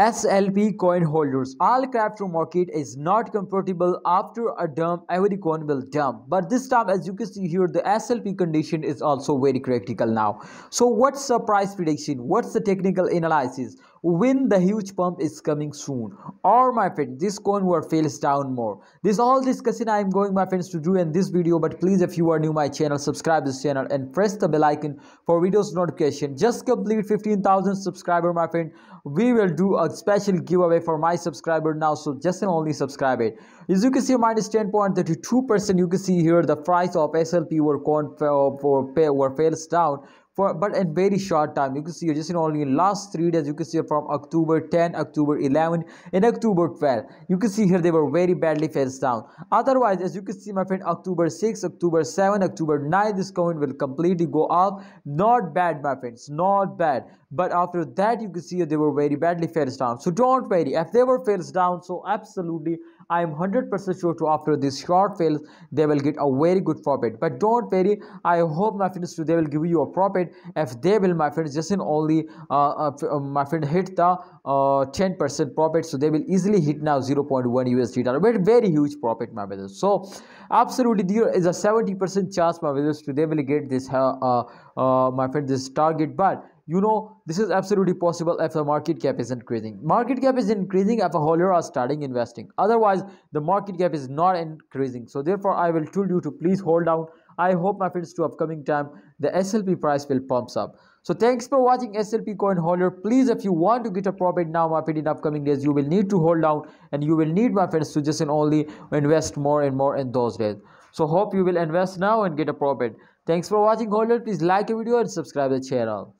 SLP coin holders. All crypto market is not comfortable after a dump, every coin will dump. But this time, as you can see here, the SLP condition is also very critical now. So what's the price prediction? What's the technical analysis? When the huge pump is coming soon. Or my friend, this coin will fail down more. This all discussion I am going my friends to do in this video. But please, if you are new my channel, subscribe this channel and press the bell icon for videos notification. Just complete 15,000 subscriber my friend. We will do a special giveaway for my subscriber now so just and only subscribe it as you can see minus 10.32 percent you can see here the price of slp were, con uh, for, pay were fails down for but in very short time you can see just in only last three days you can see from october 10 october 11 and october 12 you can see here they were very badly faced down otherwise as you can see my friend october 6 october 7 october 9 this coin will completely go up not bad my friends not bad but after that you can see they were very badly faced down so don't worry if they were faced down so absolutely I am 100% sure to after this short fails, they will get a very good profit. But don't worry, I hope my friends they will give you a profit. If they will, my friends, just in only uh, uh, uh my friend hit the 10% uh, profit, so they will easily hit now 0.1 USD dollar, but very huge profit, my brothers. So absolutely, there is a 70% chance, my brothers, they will get this, uh, uh, my friend, this target, but you know this is absolutely possible if the market cap is increasing market cap is increasing if a holder are starting investing otherwise the market cap is not increasing so therefore i will tell you to please hold down i hope my friends to upcoming time the slp price will pumps up so thanks for watching slp coin holder please if you want to get a profit now my friend in upcoming days you will need to hold down and you will need my friends to only invest more and more in those days so hope you will invest now and get a profit thanks for watching holder please like a video and subscribe the channel